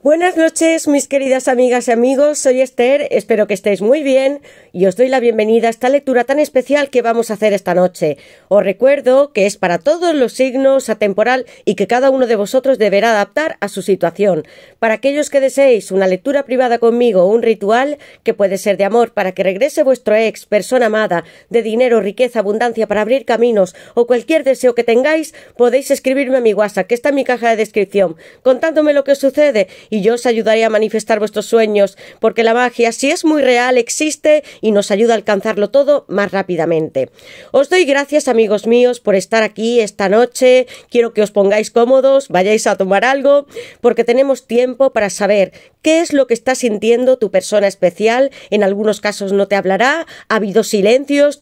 Buenas noches, mis queridas amigas y amigos. Soy Esther, espero que estéis muy bien y os doy la bienvenida a esta lectura tan especial que vamos a hacer esta noche. Os recuerdo que es para todos los signos atemporal y que cada uno de vosotros deberá adaptar a su situación. Para aquellos que deseéis una lectura privada conmigo o un ritual que puede ser de amor para que regrese vuestro ex, persona amada, de dinero, riqueza, abundancia para abrir caminos o cualquier deseo que tengáis, podéis escribirme a mi WhatsApp que está en mi caja de descripción contándome lo que sucede y yo os ayudaré a manifestar vuestros sueños, porque la magia, si es muy real, existe y nos ayuda a alcanzarlo todo más rápidamente. Os doy gracias, amigos míos, por estar aquí esta noche. Quiero que os pongáis cómodos, vayáis a tomar algo, porque tenemos tiempo para saber qué es lo que está sintiendo tu persona especial. En algunos casos no te hablará, ha habido silencios,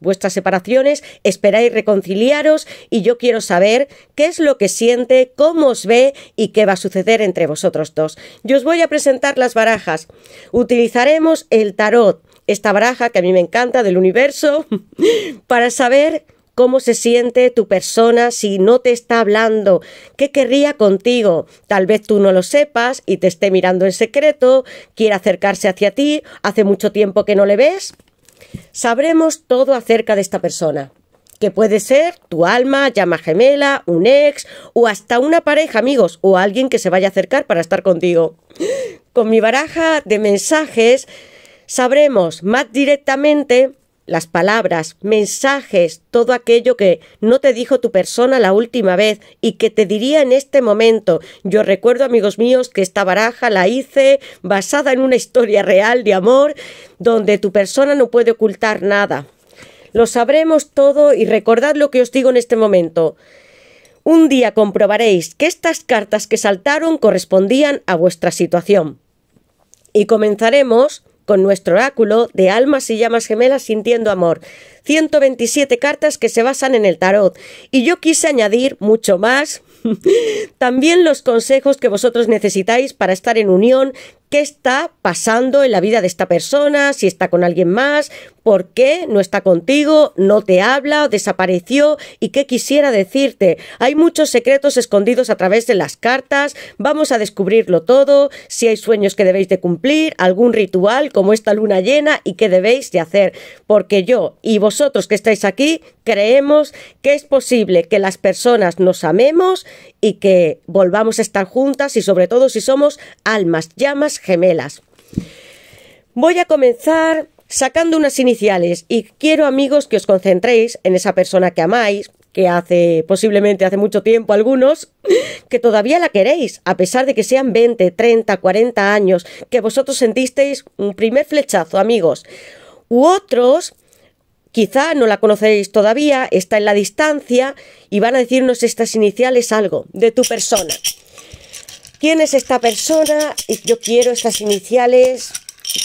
vuestras separaciones, esperáis reconciliaros y yo quiero saber qué es lo que siente, cómo os ve y qué va a suceder entre vosotros dos. Yo os voy a presentar las barajas. Utilizaremos el tarot, esta baraja que a mí me encanta del universo, para saber cómo se siente tu persona si no te está hablando, qué querría contigo. Tal vez tú no lo sepas y te esté mirando en secreto, quiere acercarse hacia ti, hace mucho tiempo que no le ves. Sabremos todo acerca de esta persona que puede ser tu alma, llama gemela, un ex o hasta una pareja, amigos, o alguien que se vaya a acercar para estar contigo. Con mi baraja de mensajes sabremos más directamente las palabras, mensajes, todo aquello que no te dijo tu persona la última vez y que te diría en este momento. Yo recuerdo, amigos míos, que esta baraja la hice basada en una historia real de amor donde tu persona no puede ocultar nada. Lo sabremos todo y recordad lo que os digo en este momento. Un día comprobaréis que estas cartas que saltaron correspondían a vuestra situación. Y comenzaremos con nuestro oráculo de almas y llamas gemelas sintiendo amor. 127 cartas que se basan en el tarot. Y yo quise añadir mucho más. También los consejos que vosotros necesitáis para estar en unión, qué está pasando en la vida de esta persona, si está con alguien más, por qué no está contigo, no te habla, desapareció y qué quisiera decirte. Hay muchos secretos escondidos a través de las cartas, vamos a descubrirlo todo, si hay sueños que debéis de cumplir, algún ritual como esta luna llena y qué debéis de hacer, porque yo y vosotros que estáis aquí creemos que es posible que las personas nos amemos y que volvamos a estar juntas y sobre todo si somos almas, llamas gemelas. Voy a comenzar sacando unas iniciales y quiero amigos que os concentréis en esa persona que amáis, que hace posiblemente hace mucho tiempo algunos, que todavía la queréis, a pesar de que sean 20, 30, 40 años, que vosotros sentisteis un primer flechazo, amigos, u otros Quizá no la conocéis todavía, está en la distancia y van a decirnos estas iniciales algo de tu persona. ¿Quién es esta persona? Yo quiero estas iniciales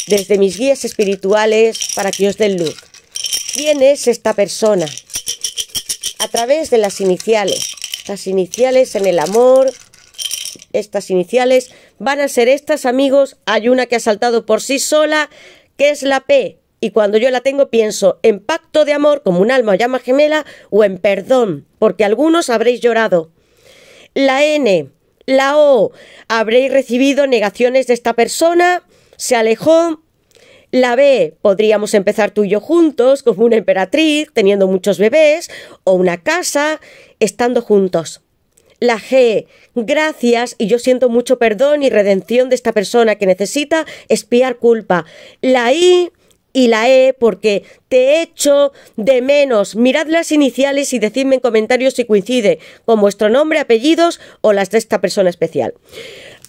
desde mis guías espirituales para que os den luz. ¿Quién es esta persona? A través de las iniciales. Las iniciales en el amor, estas iniciales van a ser estas, amigos. Hay una que ha saltado por sí sola, que es la P. Y cuando yo la tengo pienso en pacto de amor como un alma o llama gemela o en perdón, porque algunos habréis llorado. La N la O, habréis recibido negaciones de esta persona, se alejó. La B, podríamos empezar tú y yo juntos, como una emperatriz, teniendo muchos bebés, o una casa, estando juntos. La G, gracias y yo siento mucho perdón y redención de esta persona que necesita espiar culpa. La I, y la E porque te echo de menos. Mirad las iniciales y decidme en comentarios si coincide con vuestro nombre, apellidos o las de esta persona especial.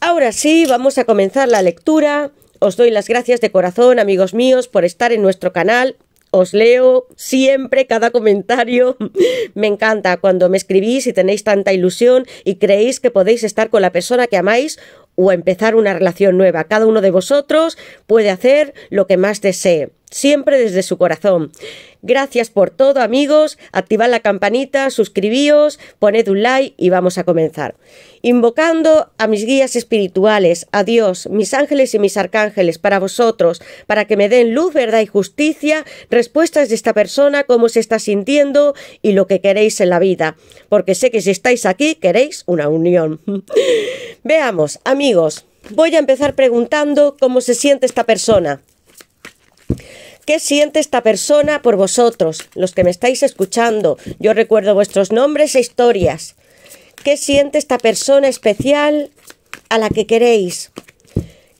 Ahora sí, vamos a comenzar la lectura. Os doy las gracias de corazón, amigos míos, por estar en nuestro canal. Os leo siempre cada comentario. me encanta cuando me escribís y tenéis tanta ilusión y creéis que podéis estar con la persona que amáis o empezar una relación nueva. Cada uno de vosotros puede hacer lo que más desee siempre desde su corazón. Gracias por todo, amigos. Activad la campanita, suscribíos, poned un like y vamos a comenzar. Invocando a mis guías espirituales, a Dios, mis ángeles y mis arcángeles, para vosotros, para que me den luz, verdad y justicia, respuestas de esta persona, cómo se está sintiendo y lo que queréis en la vida. Porque sé que si estáis aquí, queréis una unión. Veamos, amigos, voy a empezar preguntando cómo se siente esta persona. ¿Qué siente esta persona por vosotros, los que me estáis escuchando? Yo recuerdo vuestros nombres e historias. ¿Qué siente esta persona especial a la que queréis?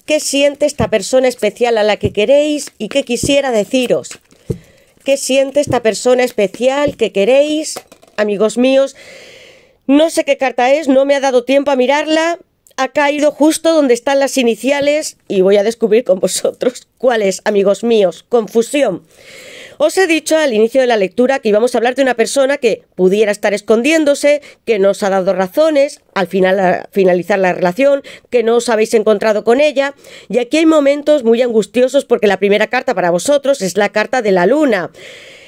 ¿Qué siente esta persona especial a la que queréis y qué quisiera deciros? ¿Qué siente esta persona especial que queréis? Amigos míos, no sé qué carta es, no me ha dado tiempo a mirarla, ha caído justo donde están las iniciales y voy a descubrir con vosotros cuáles, amigos míos. Confusión. Os he dicho al inicio de la lectura que íbamos a hablar de una persona que pudiera estar escondiéndose, que no os ha dado razones al final, al finalizar la relación, que no os habéis encontrado con ella. Y aquí hay momentos muy angustiosos porque la primera carta para vosotros es la carta de la luna.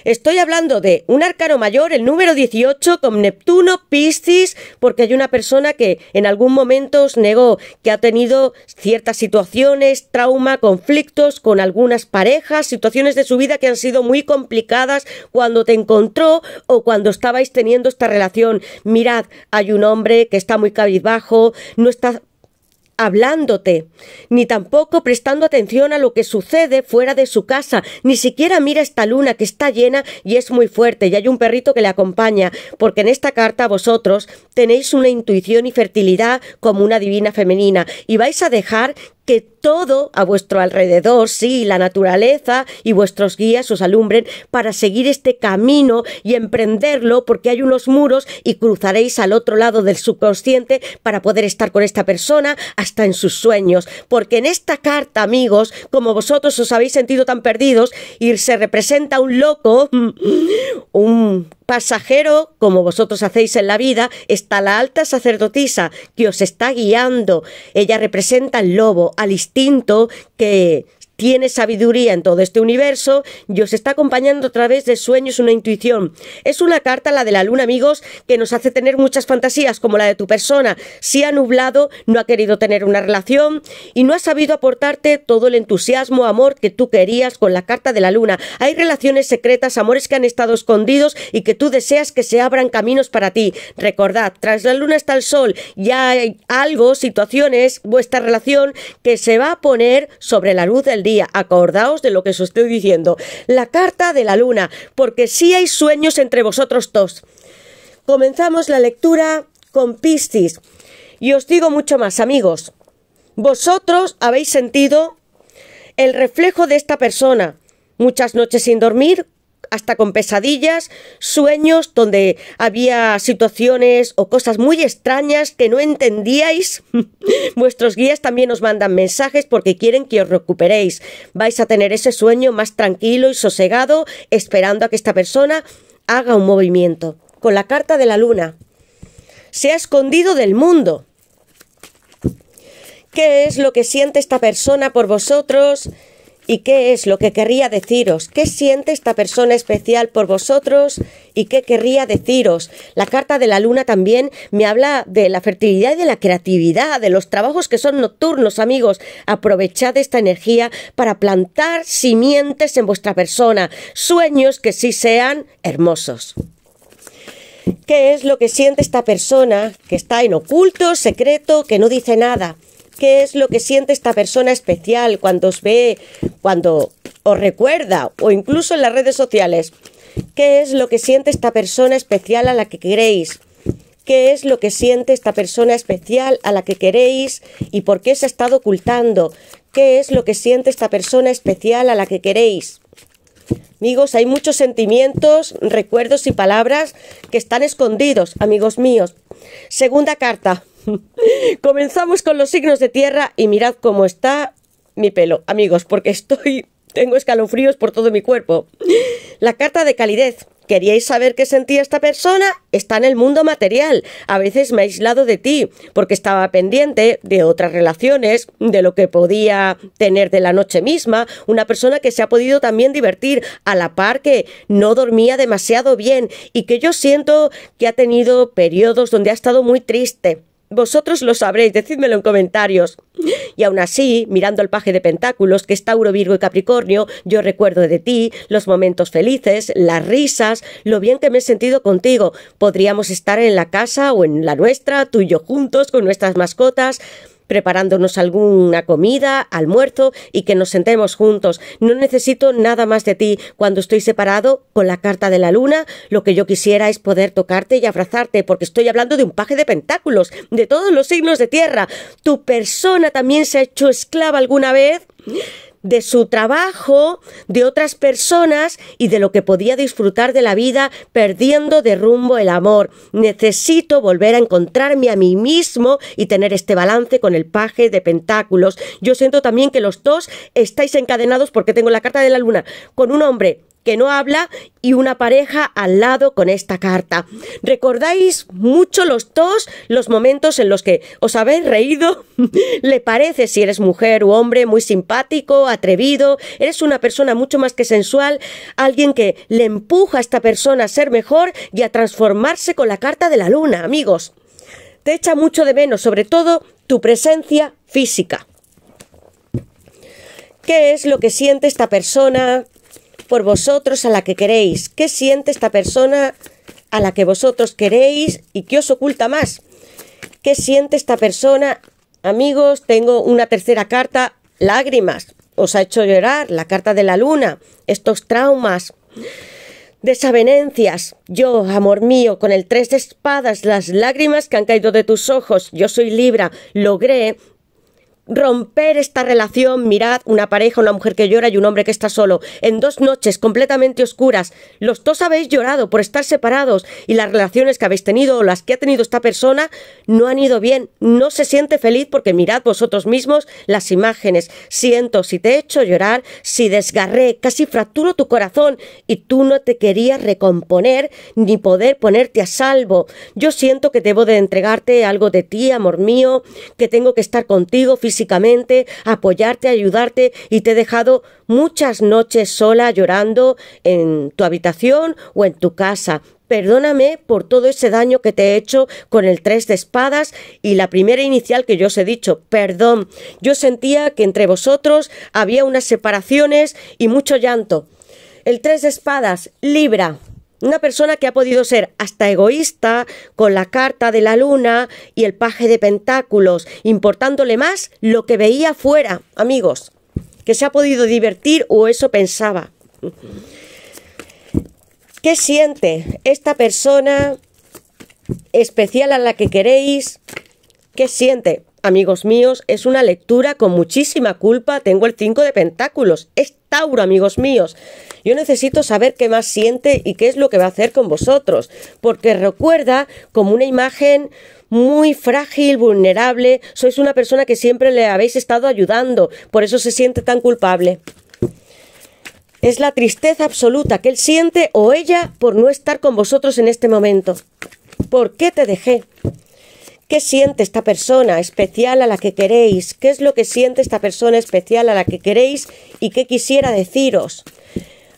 Estoy hablando de un arcano mayor, el número 18, con Neptuno, Piscis, porque hay una persona que en algún momento os negó que ha tenido ciertas situaciones, trauma, conflictos con algunas parejas, situaciones de su vida que han sido muy complicadas cuando te encontró o cuando estabais teniendo esta relación. Mirad, hay un hombre que está muy cabizbajo, no está hablándote, ni tampoco prestando atención a lo que sucede fuera de su casa, ni siquiera mira esta luna que está llena y es muy fuerte, y hay un perrito que le acompaña, porque en esta carta vosotros tenéis una intuición y fertilidad como una divina femenina, y vais a dejar que todo a vuestro alrededor, sí, la naturaleza y vuestros guías os alumbren para seguir este camino y emprenderlo porque hay unos muros y cruzaréis al otro lado del subconsciente para poder estar con esta persona hasta en sus sueños. Porque en esta carta, amigos, como vosotros os habéis sentido tan perdidos, y se representa un loco, un pasajero, como vosotros hacéis en la vida, está la alta sacerdotisa que os está guiando. Ella representa al lobo, al instinto que tiene sabiduría en todo este universo y os está acompañando a través de sueños, una intuición. Es una carta, la de la luna, amigos, que nos hace tener muchas fantasías, como la de tu persona. Si ha nublado, no ha querido tener una relación y no ha sabido aportarte todo el entusiasmo, amor que tú querías con la carta de la luna. Hay relaciones secretas, amores que han estado escondidos y que tú deseas que se abran caminos para ti. Recordad, tras la luna está el sol, ya hay algo, situaciones, vuestra relación que se va a poner sobre la luz del día Acordaos de lo que os estoy diciendo. La carta de la luna, porque si hay sueños entre vosotros dos. Comenzamos la lectura con Piscis. Y os digo mucho más, amigos. Vosotros habéis sentido el reflejo de esta persona. Muchas noches sin dormir, hasta con pesadillas, sueños donde había situaciones o cosas muy extrañas que no entendíais. Vuestros guías también os mandan mensajes porque quieren que os recuperéis. Vais a tener ese sueño más tranquilo y sosegado esperando a que esta persona haga un movimiento. Con la carta de la luna. Se ha escondido del mundo. ¿Qué es lo que siente esta persona por vosotros? ¿Y qué es lo que querría deciros? ¿Qué siente esta persona especial por vosotros? ¿Y qué querría deciros? La carta de la luna también me habla de la fertilidad y de la creatividad, de los trabajos que son nocturnos, amigos. Aprovechad esta energía para plantar simientes en vuestra persona, sueños que sí sean hermosos qué es lo que siente esta persona que está en oculto, secreto, que no dice nada qué es lo que siente esta persona especial cuando os ve, cuando os recuerda o incluso en las redes sociales. ¿Qué es lo que siente esta persona especial a la que queréis? ¿Qué es lo que siente esta persona especial a la que queréis y por qué se ha estado ocultando? ¿Qué es lo que siente esta persona especial a la que queréis? Amigos, hay muchos sentimientos, recuerdos y palabras que están escondidos, amigos míos. Segunda carta, Comenzamos con los signos de tierra y mirad cómo está mi pelo, amigos, porque estoy... Tengo escalofríos por todo mi cuerpo. La carta de calidez. Queríais saber qué sentía esta persona, está en el mundo material. A veces me ha aislado de ti porque estaba pendiente de otras relaciones, de lo que podía tener de la noche misma. Una persona que se ha podido también divertir a la par que no dormía demasiado bien y que yo siento que ha tenido periodos donde ha estado muy triste vosotros lo sabréis, decídmelo en comentarios. Y aún así, mirando el paje de pentáculos, que es Tauro, Virgo y Capricornio, yo recuerdo de ti los momentos felices, las risas, lo bien que me he sentido contigo. Podríamos estar en la casa o en la nuestra, tú y yo juntos, con nuestras mascotas preparándonos alguna comida, almuerzo y que nos sentemos juntos. No necesito nada más de ti. Cuando estoy separado con la carta de la luna, lo que yo quisiera es poder tocarte y abrazarte, porque estoy hablando de un paje de pentáculos, de todos los signos de tierra. ¿Tu persona también se ha hecho esclava alguna vez? de su trabajo, de otras personas y de lo que podía disfrutar de la vida perdiendo de rumbo el amor. Necesito volver a encontrarme a mí mismo y tener este balance con el paje de pentáculos. Yo siento también que los dos estáis encadenados porque tengo la carta de la luna con un hombre que no habla y una pareja al lado con esta carta. ¿Recordáis mucho los dos los momentos en los que os habéis reído? ¿Le parece si eres mujer u hombre muy simpático, atrevido? ¿Eres una persona mucho más que sensual? Alguien que le empuja a esta persona a ser mejor y a transformarse con la carta de la luna, amigos. Te echa mucho de menos, sobre todo tu presencia física. ¿Qué es lo que siente esta persona? por vosotros a la que queréis. ¿Qué siente esta persona a la que vosotros queréis y qué os oculta más? ¿Qué siente esta persona? Amigos, tengo una tercera carta, lágrimas. Os ha hecho llorar la carta de la luna, estos traumas, desavenencias. Yo, amor mío, con el tres de espadas, las lágrimas que han caído de tus ojos. Yo soy Libra, logré romper esta relación, mirad, una pareja, una mujer que llora y un hombre que está solo, en dos noches completamente oscuras, los dos habéis llorado por estar separados y las relaciones que habéis tenido o las que ha tenido esta persona no han ido bien, no se siente feliz porque mirad vosotros mismos las imágenes, siento si te he hecho llorar, si desgarré, casi fracturo tu corazón y tú no te querías recomponer ni poder ponerte a salvo, yo siento que debo de entregarte algo de ti, amor mío, que tengo que estar contigo físicamente, apoyarte, ayudarte y te he dejado muchas noches sola llorando en tu habitación o en tu casa. Perdóname por todo ese daño que te he hecho con el tres de espadas y la primera inicial que yo os he dicho, perdón. Yo sentía que entre vosotros había unas separaciones y mucho llanto. El tres de espadas, Libra. Una persona que ha podido ser hasta egoísta con la carta de la luna y el paje de pentáculos, importándole más lo que veía fuera, amigos, que se ha podido divertir o eso pensaba. ¿Qué siente esta persona especial a la que queréis? ¿Qué siente? Amigos míos, es una lectura con muchísima culpa. Tengo el 5 de pentáculos. Es Tauro, amigos míos. Yo necesito saber qué más siente y qué es lo que va a hacer con vosotros, porque recuerda como una imagen muy frágil, vulnerable, sois una persona que siempre le habéis estado ayudando, por eso se siente tan culpable. Es la tristeza absoluta que él siente o ella por no estar con vosotros en este momento. ¿Por qué te dejé? ¿Qué siente esta persona especial a la que queréis? ¿Qué es lo que siente esta persona especial a la que queréis y qué quisiera deciros?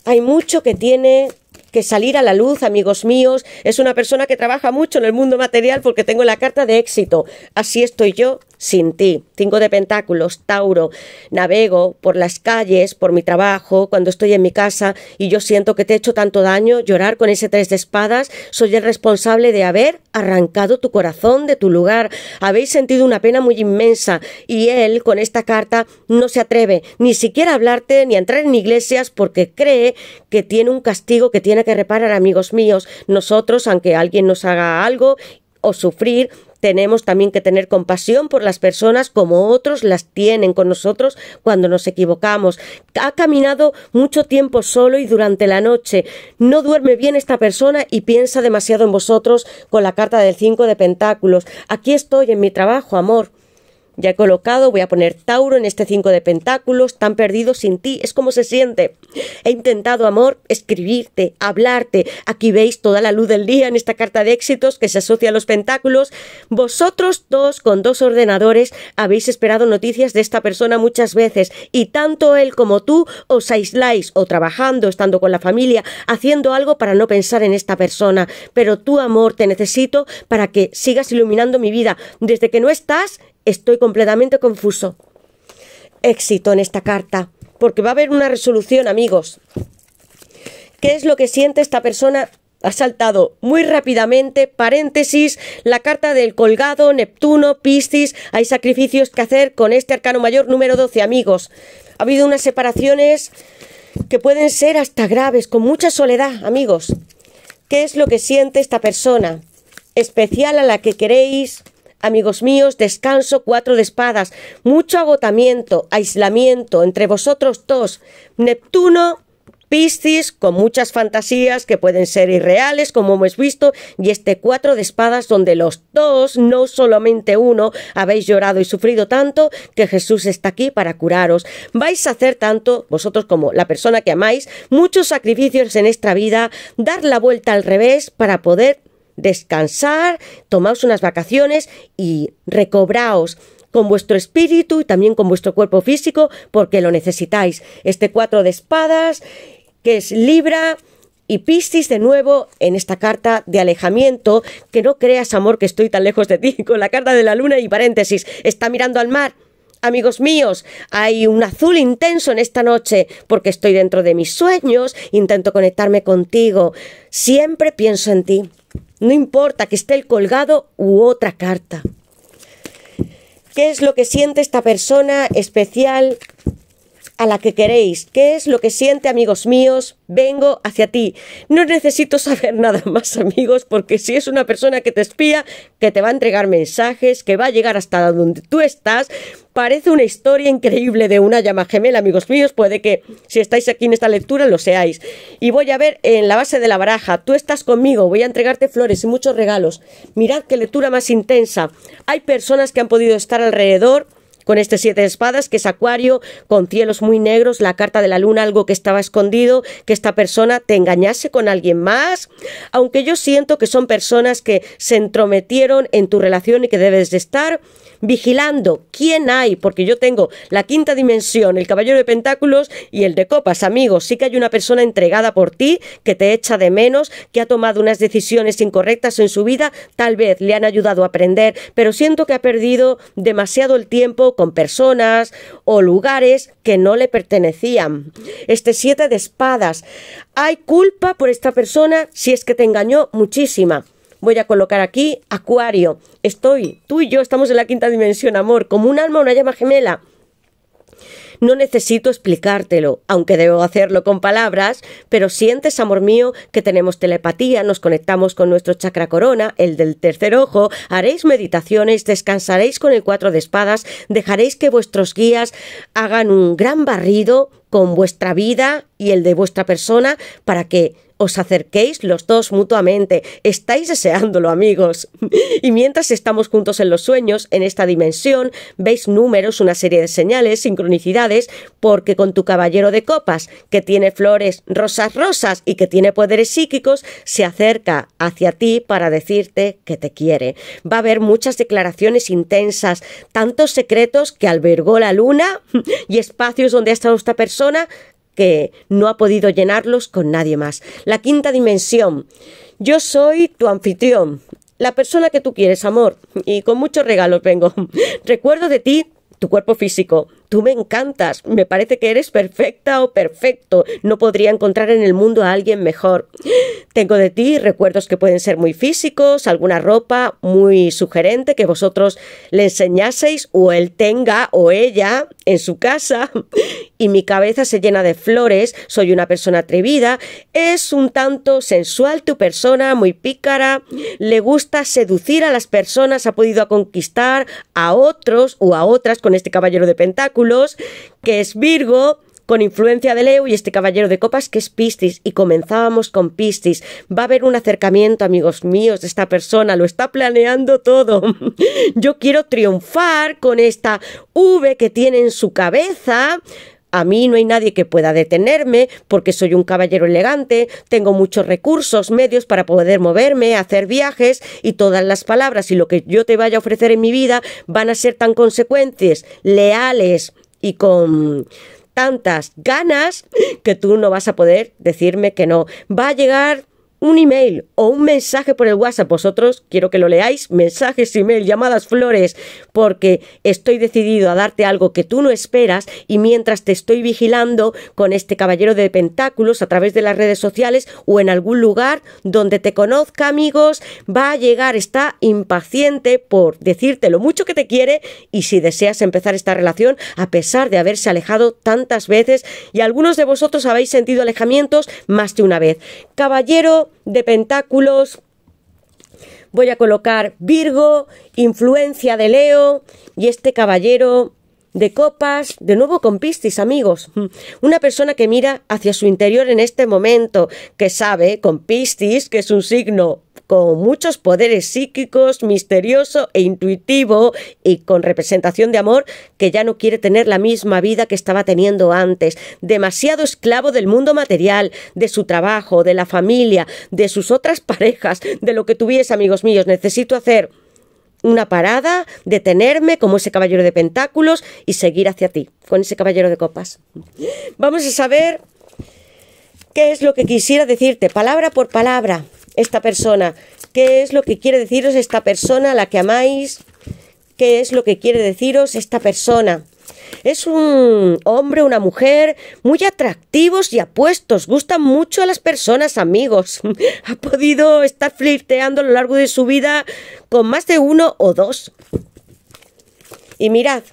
Hay mucho que tiene que salir a la luz, amigos míos. Es una persona que trabaja mucho en el mundo material porque tengo la carta de éxito. Así estoy yo sin ti. Cinco de Pentáculos, Tauro. Navego por las calles, por mi trabajo, cuando estoy en mi casa y yo siento que te he hecho tanto daño, llorar con ese tres de espadas. Soy el responsable de haber arrancado tu corazón de tu lugar. Habéis sentido una pena muy inmensa y él, con esta carta, no se atreve ni siquiera a hablarte ni a entrar en iglesias porque cree que tiene un castigo que tiene que reparar, amigos míos, nosotros, aunque alguien nos haga algo o sufrir, tenemos también que tener compasión por las personas como otros las tienen con nosotros cuando nos equivocamos. Ha caminado mucho tiempo solo y durante la noche. No duerme bien esta persona y piensa demasiado en vosotros con la carta del cinco de Pentáculos. Aquí estoy en mi trabajo, amor. Ya he colocado, voy a poner Tauro en este 5 de pentáculos, tan perdido sin ti, es como se siente. He intentado, amor, escribirte, hablarte. Aquí veis toda la luz del día en esta carta de éxitos que se asocia a los pentáculos. Vosotros dos, con dos ordenadores, habéis esperado noticias de esta persona muchas veces y tanto él como tú os aisláis o trabajando, estando con la familia, haciendo algo para no pensar en esta persona. Pero tú, amor, te necesito para que sigas iluminando mi vida. Desde que no estás, Estoy completamente confuso. Éxito en esta carta, porque va a haber una resolución, amigos. ¿Qué es lo que siente esta persona? Ha saltado muy rápidamente, paréntesis, la carta del colgado, Neptuno, Piscis. Hay sacrificios que hacer con este arcano mayor número 12, amigos. Ha habido unas separaciones que pueden ser hasta graves, con mucha soledad, amigos. ¿Qué es lo que siente esta persona? Especial a la que queréis, amigos míos, descanso cuatro de espadas, mucho agotamiento, aislamiento entre vosotros dos. Neptuno Piscis, con muchas fantasías que pueden ser irreales, como hemos visto, y este cuatro de espadas donde los dos, no solamente uno, habéis llorado y sufrido tanto que Jesús está aquí para curaros. Vais a hacer tanto, vosotros como la persona que amáis, muchos sacrificios en esta vida, dar la vuelta al revés para poder descansar, tomaos unas vacaciones y recobraos con vuestro espíritu y también con vuestro cuerpo físico porque lo necesitáis. Este cuatro de espadas, que es Libra, y Piscis de nuevo en esta carta de alejamiento, que no creas amor que estoy tan lejos de ti, con la carta de la luna y paréntesis, está mirando al mar. Amigos míos, hay un azul intenso en esta noche porque estoy dentro de mis sueños, intento conectarme contigo, siempre pienso en ti. No importa que esté el colgado u otra carta. ¿Qué es lo que siente esta persona especial a la que queréis. ¿Qué es lo que siente, amigos míos? Vengo hacia ti. No necesito saber nada más, amigos, porque si es una persona que te espía, que te va a entregar mensajes, que va a llegar hasta donde tú estás, parece una historia increíble de una llama gemela, amigos míos. Puede que si estáis aquí en esta lectura lo seáis. Y voy a ver en la base de la baraja. Tú estás conmigo, voy a entregarte flores y muchos regalos. Mirad qué lectura más intensa. Hay personas que han podido estar alrededor con este siete de espadas, que es acuario, con cielos muy negros, la carta de la luna, algo que estaba escondido, que esta persona te engañase con alguien más, aunque yo siento que son personas que se entrometieron en tu relación y que debes de estar vigilando quién hay, porque yo tengo la quinta dimensión, el caballero de pentáculos y el de copas, amigos, sí que hay una persona entregada por ti, que te echa de menos, que ha tomado unas decisiones incorrectas en su vida, tal vez le han ayudado a aprender, pero siento que ha perdido demasiado el tiempo con personas o lugares que no le pertenecían. Este siete de espadas. Hay culpa por esta persona si es que te engañó muchísima. Voy a colocar aquí Acuario. Estoy, tú y yo estamos en la quinta dimensión, amor, como un alma, o una llama gemela. No necesito explicártelo, aunque debo hacerlo con palabras, pero sientes, amor mío, que tenemos telepatía, nos conectamos con nuestro chakra corona, el del tercer ojo, haréis meditaciones, descansaréis con el cuatro de espadas, dejaréis que vuestros guías hagan un gran barrido con vuestra vida y el de vuestra persona para que os acerquéis los dos mutuamente. Estáis deseándolo, amigos. Y mientras estamos juntos en los sueños, en esta dimensión, veis números, una serie de señales, sincronicidades, porque con tu caballero de copas, que tiene flores rosas rosas y que tiene poderes psíquicos, se acerca hacia ti para decirte que te quiere. Va a haber muchas declaraciones intensas, tantos secretos que albergó la luna y espacios donde ha estado esta persona que no ha podido llenarlos con nadie más. La quinta dimensión. Yo soy tu anfitrión, la persona que tú quieres, amor, y con muchos regalos vengo. Recuerdo de ti tu cuerpo físico, Tú me encantas, me parece que eres perfecta o perfecto. No podría encontrar en el mundo a alguien mejor. Tengo de ti recuerdos que pueden ser muy físicos, alguna ropa muy sugerente que vosotros le enseñaseis o él tenga o ella en su casa. Y mi cabeza se llena de flores, soy una persona atrevida, es un tanto sensual tu persona, muy pícara, le gusta seducir a las personas, ha podido conquistar a otros o a otras con este caballero de pentáculo que es Virgo, con influencia de Leo y este caballero de copas que es Piscis y comenzábamos con Piscis. Va a haber un acercamiento, amigos míos, de esta persona lo está planeando todo. Yo quiero triunfar con esta V que tiene en su cabeza. A mí no hay nadie que pueda detenerme porque soy un caballero elegante, tengo muchos recursos, medios para poder moverme, hacer viajes y todas las palabras y lo que yo te vaya a ofrecer en mi vida van a ser tan consecuentes, leales y con tantas ganas que tú no vas a poder decirme que no. Va a llegar un email o un mensaje por el WhatsApp. Vosotros quiero que lo leáis, mensajes, email, llamadas, flores, porque estoy decidido a darte algo que tú no esperas y mientras te estoy vigilando con este caballero de pentáculos a través de las redes sociales o en algún lugar donde te conozca, amigos, va a llegar, está impaciente por decirte lo mucho que te quiere y si deseas empezar esta relación a pesar de haberse alejado tantas veces y algunos de vosotros habéis sentido alejamientos más de una vez. Caballero de pentáculos, voy a colocar Virgo, influencia de Leo y este caballero de copas, de nuevo con pistis, amigos. Una persona que mira hacia su interior en este momento, que sabe con pistis, que es un signo con muchos poderes psíquicos, misterioso e intuitivo y con representación de amor que ya no quiere tener la misma vida que estaba teniendo antes, demasiado esclavo del mundo material, de su trabajo, de la familia, de sus otras parejas, de lo que tuviese, amigos míos, necesito hacer una parada, detenerme como ese caballero de pentáculos y seguir hacia ti, con ese caballero de copas. Vamos a saber qué es lo que quisiera decirte, palabra por palabra esta persona? ¿Qué es lo que quiere deciros esta persona la que amáis? ¿Qué es lo que quiere deciros esta persona? Es un hombre, una mujer, muy atractivos y apuestos. Gustan mucho a las personas, amigos. Ha podido estar flirteando a lo largo de su vida con más de uno o dos. Y mirad,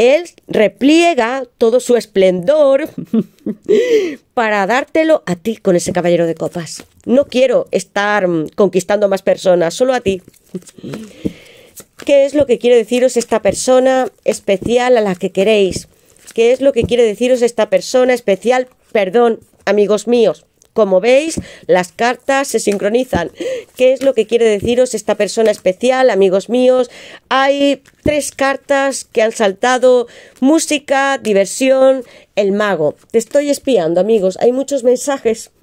él repliega todo su esplendor para dártelo a ti con ese caballero de copas. No quiero estar mm, conquistando más personas, solo a ti. ¿Qué es lo que quiere deciros esta persona especial a la que queréis? ¿Qué es lo que quiere deciros esta persona especial? Perdón, amigos míos. Como veis, las cartas se sincronizan. ¿Qué es lo que quiere deciros esta persona especial, amigos míos? Hay tres cartas que han saltado. Música, diversión, el mago. Te estoy espiando, amigos. Hay muchos mensajes.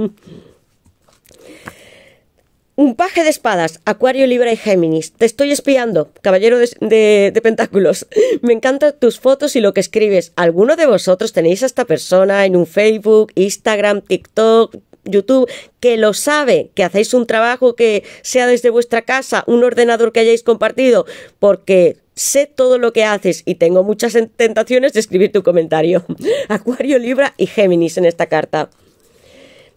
Un paje de espadas, Acuario, Libra y Géminis. Te estoy espiando, caballero de, pentáculos. Me encantan tus fotos y lo que escribes. ¿Alguno de vosotros tenéis a esta persona en un Facebook, Instagram, TikTok, YouTube, que lo sabe, que hacéis un trabajo que sea desde vuestra casa, un ordenador que hayáis compartido, porque sé todo lo que haces y tengo muchas tentaciones de escribir tu comentario. Acuario, Libra y Géminis en esta carta.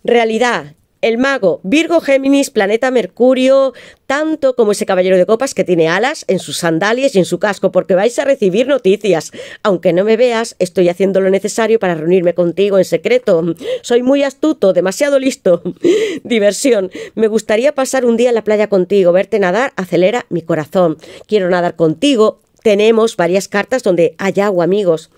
Realidad, el mago, Virgo, Géminis, planeta Mercurio, tanto como ese caballero de copas que tiene alas en sus sandalias y en su casco, porque vais a recibir noticias. Aunque no me veas, estoy haciendo lo necesario para reunirme contigo en secreto. Soy muy astuto, demasiado listo. Diversión. Me gustaría pasar un día en la playa contigo, verte nadar acelera mi corazón. Quiero nadar contigo, tenemos varias cartas donde hay agua, amigos.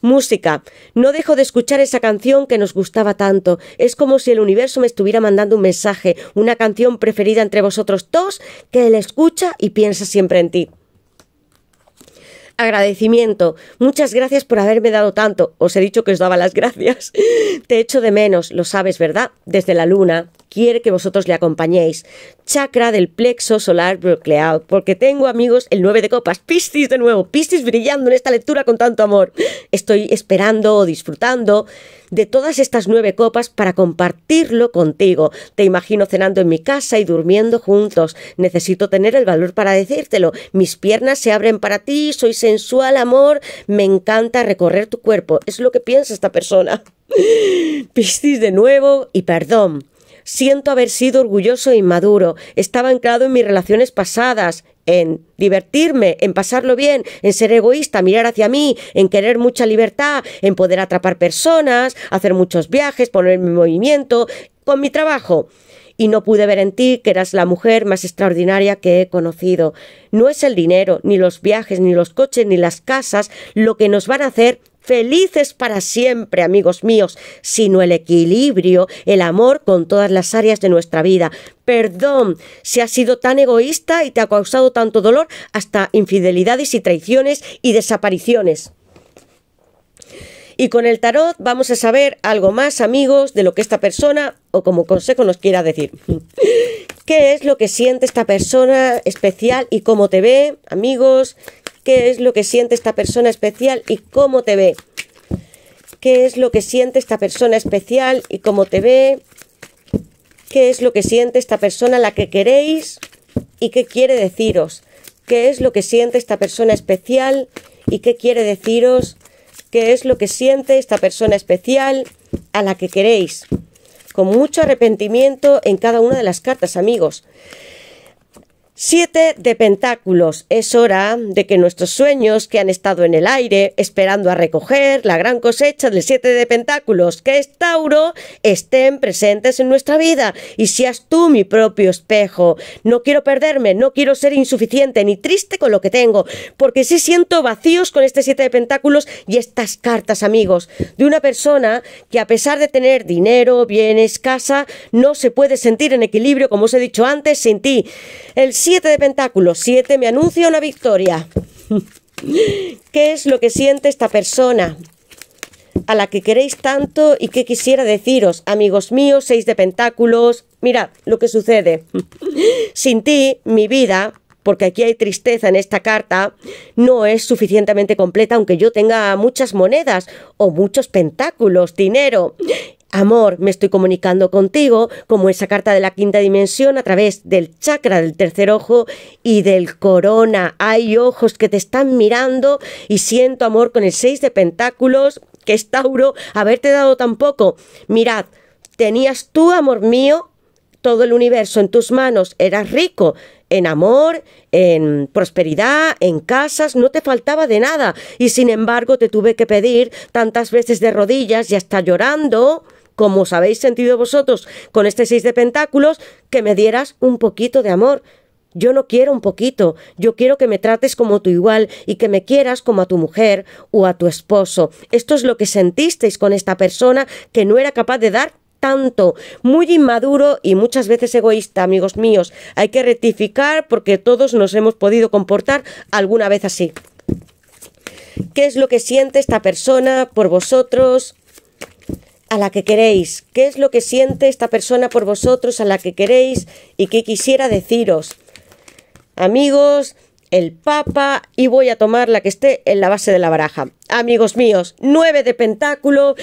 Música. No dejo de escuchar esa canción que nos gustaba tanto. Es como si el universo me estuviera mandando un mensaje, una canción preferida entre vosotros dos que él escucha y piensa siempre en ti. Agradecimiento. Muchas gracias por haberme dado tanto. Os he dicho que os daba las gracias. Te echo de menos, lo sabes, ¿verdad? Desde la luna. Quiere que vosotros le acompañéis. Chakra del plexo solar bloqueado. Porque tengo amigos el 9 de copas. Piscis de nuevo. Piscis brillando en esta lectura con tanto amor. Estoy esperando o disfrutando de todas estas nueve copas para compartirlo contigo. Te imagino cenando en mi casa y durmiendo juntos. Necesito tener el valor para decírtelo. Mis piernas se abren para ti, soy sensual, amor, me encanta recorrer tu cuerpo. Es lo que piensa esta persona. Piscis de nuevo y perdón. Siento haber sido orgulloso e inmaduro. Estaba anclado en mis relaciones pasadas en divertirme, en pasarlo bien, en ser egoísta, mirar hacia mí, en querer mucha libertad, en poder atrapar personas, hacer muchos viajes, ponerme en movimiento, con mi trabajo. Y no pude ver en ti que eras la mujer más extraordinaria que he conocido. No es el dinero, ni los viajes, ni los coches, ni las casas lo que nos van a hacer felices para siempre, amigos míos, sino el equilibrio, el amor con todas las áreas de nuestra vida. Perdón si has sido tan egoísta y te ha causado tanto dolor hasta infidelidades y traiciones y desapariciones. Y con el tarot vamos a saber algo más, amigos, de lo que esta persona o como consejo nos quiera decir. ¿Qué es lo que siente esta persona especial y cómo te ve, amigos? qué es lo que siente esta persona especial y cómo te ve. ¿Qué es lo que siente esta persona especial y cómo te ve? ¿Qué es lo que siente esta persona a la que queréis y qué quiere deciros? ¿Qué es lo que siente esta persona especial y qué quiere deciros? ¿Qué es lo que siente esta persona especial a la que queréis? Con mucho arrepentimiento en cada una de las cartas, amigos. Siete de Pentáculos. Es hora de que nuestros sueños que han estado en el aire esperando a recoger la gran cosecha del siete de Pentáculos, que es Tauro, estén presentes en nuestra vida y seas tú mi propio espejo. No quiero perderme, no quiero ser insuficiente ni triste con lo que tengo, porque sí siento vacíos con este siete de Pentáculos y estas cartas, amigos, de una persona que a pesar de tener dinero, bienes, casa, no se puede sentir en equilibrio, como os he dicho antes, sin ti. Siete de pentáculos, siete me anuncia una victoria. ¿Qué es lo que siente esta persona? a la que queréis tanto y qué quisiera deciros, amigos míos, seis de pentáculos, mirad lo que sucede. Sin ti, mi vida, porque aquí hay tristeza en esta carta, no es suficientemente completa aunque yo tenga muchas monedas o muchos pentáculos, dinero. Amor, me estoy comunicando contigo, como esa carta de la quinta dimensión, a través del chakra del tercer ojo y del corona. Hay ojos que te están mirando y siento amor con el seis de pentáculos, que es Tauro, haberte dado tan poco. Mirad, tenías tú, amor mío, todo el universo en tus manos, eras rico en amor, en prosperidad, en casas, no te faltaba de nada. Y sin embargo te tuve que pedir tantas veces de rodillas y hasta llorando como os habéis sentido vosotros con este seis de pentáculos, que me dieras un poquito de amor. Yo no quiero un poquito, yo quiero que me trates como tu igual y que me quieras como a tu mujer o a tu esposo. Esto es lo que sentisteis con esta persona que no era capaz de dar tanto, muy inmaduro y muchas veces egoísta, amigos míos. Hay que rectificar porque todos nos hemos podido comportar alguna vez así. ¿Qué es lo que siente esta persona por vosotros? a la que queréis, qué es lo que siente esta persona por vosotros, a la que queréis y qué quisiera deciros. Amigos, el Papa y voy a tomar la que esté en la base de la baraja amigos míos. Nueve de pentáculo.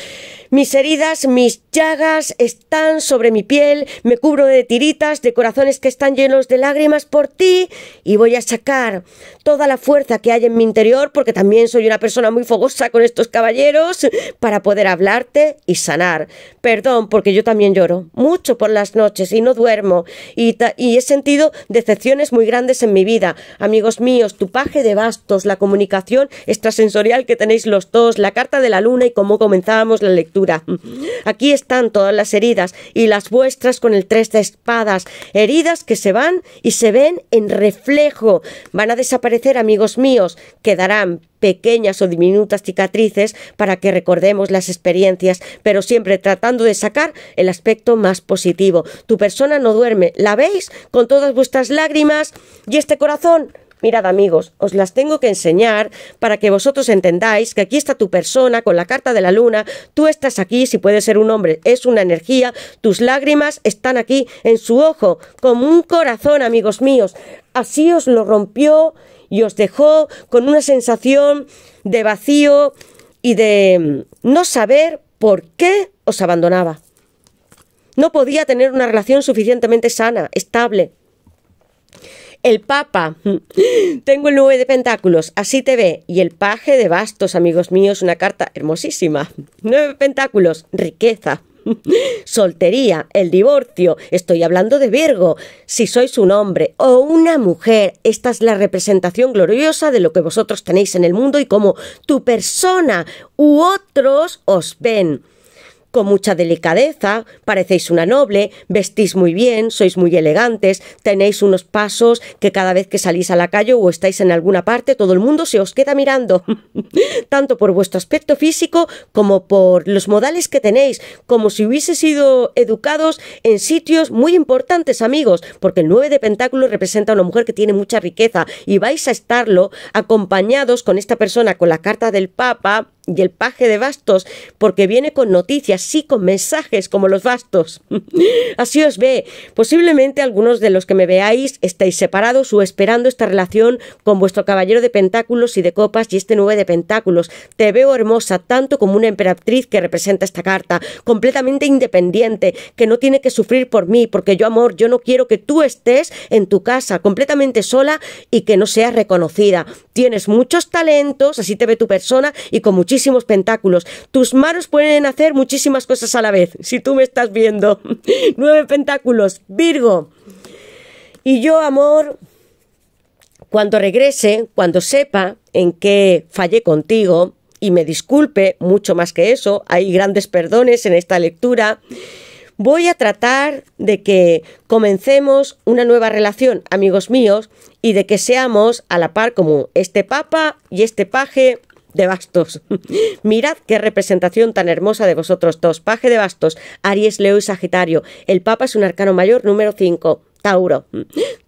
Mis heridas, mis llagas están sobre mi piel. Me cubro de tiritas, de corazones que están llenos de lágrimas por ti. Y voy a sacar toda la fuerza que hay en mi interior, porque también soy una persona muy fogosa con estos caballeros, para poder hablarte y sanar. Perdón, porque yo también lloro mucho por las noches y no duermo. Y, y he sentido decepciones muy grandes en mi vida. Amigos míos, tu paje de bastos, la comunicación extrasensorial que tenemos los dos, la carta de la luna y cómo comenzábamos la lectura. Aquí están todas las heridas y las vuestras con el tres de espadas, heridas que se van y se ven en reflejo. Van a desaparecer, amigos míos, quedarán pequeñas o diminutas cicatrices para que recordemos las experiencias, pero siempre tratando de sacar el aspecto más positivo. Tu persona no duerme, la veis con todas vuestras lágrimas y este corazón Mirad amigos, os las tengo que enseñar para que vosotros entendáis que aquí está tu persona con la carta de la luna, tú estás aquí, si puede ser un hombre, es una energía, tus lágrimas están aquí en su ojo, como un corazón, amigos míos. Así os lo rompió y os dejó con una sensación de vacío y de mm, no saber por qué os abandonaba. No podía tener una relación suficientemente sana, estable. El Papa. Tengo el nueve de pentáculos, así te ve. Y el paje de bastos, amigos míos, una carta hermosísima. Nueve pentáculos, riqueza. Soltería, el divorcio, estoy hablando de Virgo. Si sois un hombre o una mujer, esta es la representación gloriosa de lo que vosotros tenéis en el mundo y cómo tu persona u otros os ven con mucha delicadeza, parecéis una noble, vestís muy bien, sois muy elegantes, tenéis unos pasos que cada vez que salís a la calle o estáis en alguna parte, todo el mundo se os queda mirando, tanto por vuestro aspecto físico como por los modales que tenéis, como si hubiese sido educados en sitios muy importantes, amigos, porque el 9 de Pentáculo representa a una mujer que tiene mucha riqueza y vais a estarlo acompañados con esta persona, con la carta del Papa, y el paje de bastos, porque viene con noticias sí con mensajes como los bastos. Así os ve. Posiblemente algunos de los que me veáis estáis separados o esperando esta relación con vuestro caballero de pentáculos y de copas y este nueve de pentáculos. Te veo hermosa, tanto como una emperatriz que representa esta carta, completamente independiente, que no tiene que sufrir por mí, porque yo, amor, yo no quiero que tú estés en tu casa, completamente sola y que no seas reconocida. Tienes muchos talentos, así te ve tu persona y con muchísimos pentáculos. Tus manos pueden hacer muchísimas cosas a la vez, si tú me estás viendo. Nueve pentáculos, Virgo. Y yo, amor, cuando regrese, cuando sepa en qué fallé contigo, y me disculpe, mucho más que eso, hay grandes perdones en esta lectura, voy a tratar de que comencemos una nueva relación, amigos míos, y de que seamos a la par como este papa y este paje de bastos. Mirad qué representación tan hermosa de vosotros dos. Paje de bastos, Aries, Leo y Sagitario. El Papa es un arcano mayor número 5. Tauro,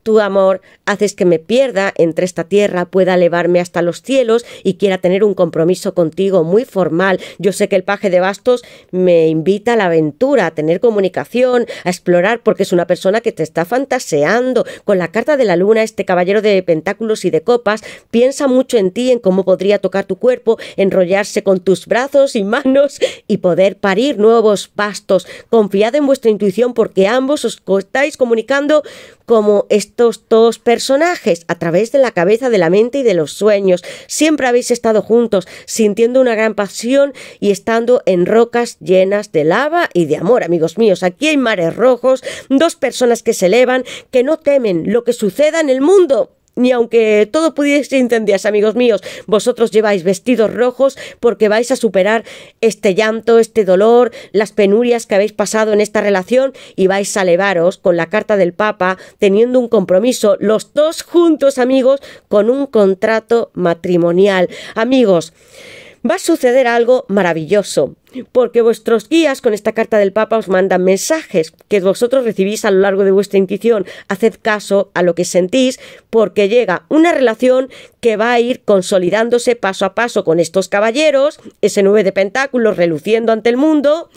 tu amor haces que me pierda entre esta tierra, pueda elevarme hasta los cielos y quiera tener un compromiso contigo muy formal. Yo sé que el paje de bastos me invita a la aventura, a tener comunicación, a explorar, porque es una persona que te está fantaseando. Con la carta de la luna, este caballero de pentáculos y de copas piensa mucho en ti, en cómo podría tocar tu cuerpo, enrollarse con tus brazos y manos y poder parir nuevos pastos. Confiad en vuestra intuición porque ambos os estáis comunicando como estos dos personajes a través de la cabeza, de la mente y de los sueños. Siempre habéis estado juntos, sintiendo una gran pasión y estando en rocas llenas de lava y de amor, amigos míos. Aquí hay mares rojos, dos personas que se elevan, que no temen lo que suceda en el mundo. Ni aunque todo pudiese incendiarse, amigos míos, vosotros lleváis vestidos rojos porque vais a superar este llanto, este dolor, las penurias que habéis pasado en esta relación y vais a elevaros con la carta del Papa, teniendo un compromiso, los dos juntos, amigos, con un contrato matrimonial. Amigos, va a suceder algo maravilloso porque vuestros guías con esta carta del Papa os mandan mensajes que vosotros recibís a lo largo de vuestra intuición. Haced caso a lo que sentís, porque llega una relación que va a ir consolidándose paso a paso con estos caballeros, ese nube de pentáculos reluciendo ante el mundo.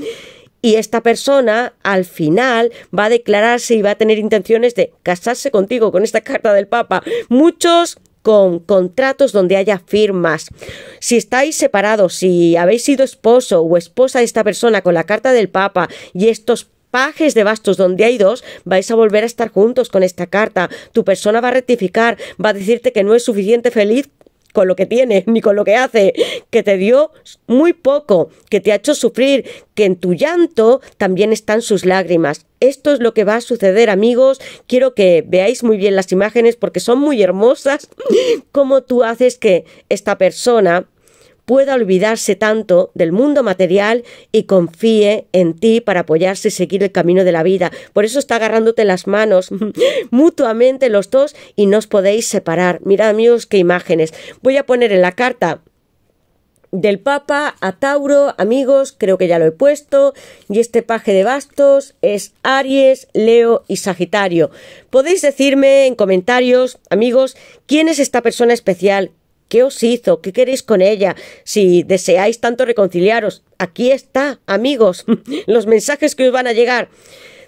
Y esta persona al final va a declararse y va a tener intenciones de casarse contigo con esta carta del Papa. Muchos con contratos donde haya firmas. Si estáis separados, si habéis sido esposo o esposa de esta persona con la carta del Papa y estos pajes de bastos donde hay dos, vais a volver a estar juntos con esta carta. Tu persona va a rectificar, va a decirte que no es suficiente feliz con lo que tiene, ni con lo que hace, que te dio muy poco, que te ha hecho sufrir, que en tu llanto también están sus lágrimas. Esto es lo que va a suceder, amigos. Quiero que veáis muy bien las imágenes porque son muy hermosas. Cómo tú haces que esta persona pueda olvidarse tanto del mundo material y confíe en ti para apoyarse y seguir el camino de la vida. Por eso está agarrándote las manos mutuamente los dos y no os podéis separar. Mirad amigos qué imágenes. Voy a poner en la carta del Papa a Tauro, amigos, creo que ya lo he puesto, y este paje de bastos es Aries, Leo y Sagitario. Podéis decirme en comentarios, amigos, quién es esta persona especial, ¿Qué os hizo? ¿Qué queréis con ella? Si deseáis tanto reconciliaros, aquí está, amigos, los mensajes que os van a llegar.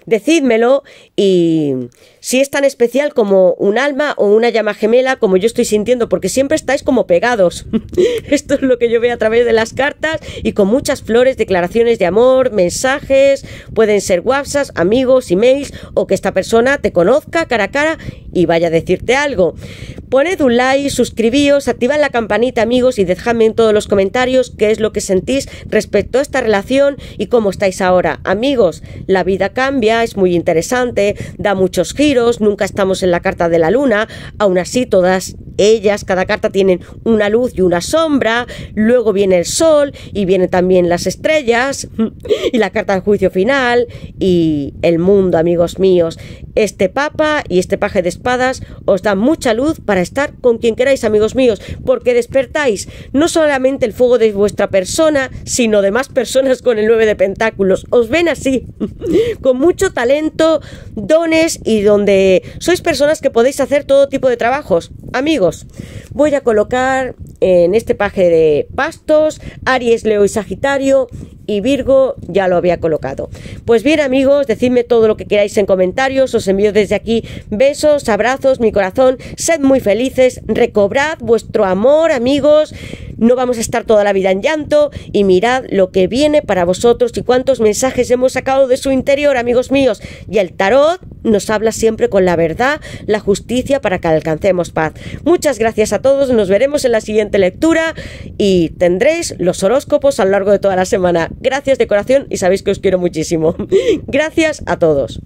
Decídmelo y si es tan especial como un alma o una llama gemela, como yo estoy sintiendo, porque siempre estáis como pegados. Esto es lo que yo veo a través de las cartas y con muchas flores, declaraciones de amor, mensajes, pueden ser WhatsApps, amigos, emails o que esta persona te conozca cara a cara y vaya a decirte algo. Poned un like, suscribíos, activad la campanita amigos y dejadme en todos los comentarios qué es lo que sentís respecto a esta relación y cómo estáis ahora. Amigos, la vida cambia, es muy interesante, da muchos giros nunca estamos en la carta de la luna, aún así todas ellas, cada carta tienen una luz y una sombra, luego viene el sol y vienen también las estrellas y la carta del juicio final y el mundo, amigos míos. Este papa y este paje de espadas os dan mucha luz para estar con quien queráis, amigos míos, porque despertáis no solamente el fuego de vuestra persona, sino de más personas con el 9 de pentáculos. Os ven así, con mucho talento, dones y dones donde sois personas que podéis hacer todo tipo de trabajos. Amigos, voy a colocar en este paje de pastos, Aries, Leo y Sagitario y Virgo ya lo había colocado. Pues bien amigos, decidme todo lo que queráis en comentarios, os envío desde aquí besos, abrazos, mi corazón, sed muy felices, recobrad vuestro amor amigos, no vamos a estar toda la vida en llanto y mirad lo que viene para vosotros y cuántos mensajes hemos sacado de su interior, amigos míos. Y el tarot nos habla siempre con la verdad, la justicia para que alcancemos paz. Muchas gracias a todos, nos veremos en la siguiente lectura y tendréis los horóscopos a lo largo de toda la semana. Gracias de corazón y sabéis que os quiero muchísimo. Gracias a todos.